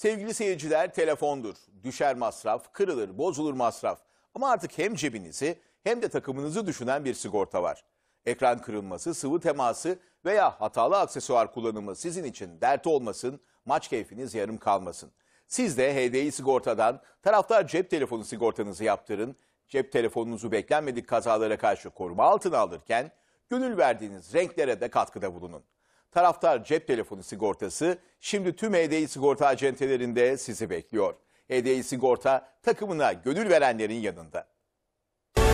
Sevgili seyirciler telefondur. Düşer masraf, kırılır, bozulur masraf. Ama artık hem cebinizi hem de takımınızı düşünen bir sigorta var. Ekran kırılması, sıvı teması veya hatalı aksesuar kullanımı sizin için dert olmasın, maç keyfiniz yarım kalmasın. Siz de HDI Sigorta'dan taraftar cep telefonu sigortanızı yaptırın. Cep telefonunuzu beklenmedik kazalara karşı koruma altına alırken gönül verdiğiniz renklere de katkıda bulunun. Taraftar cep telefonu sigortası şimdi tüm HDI sigorta acentelerinde sizi bekliyor. HDI sigorta takımına gönül verenlerin yanında.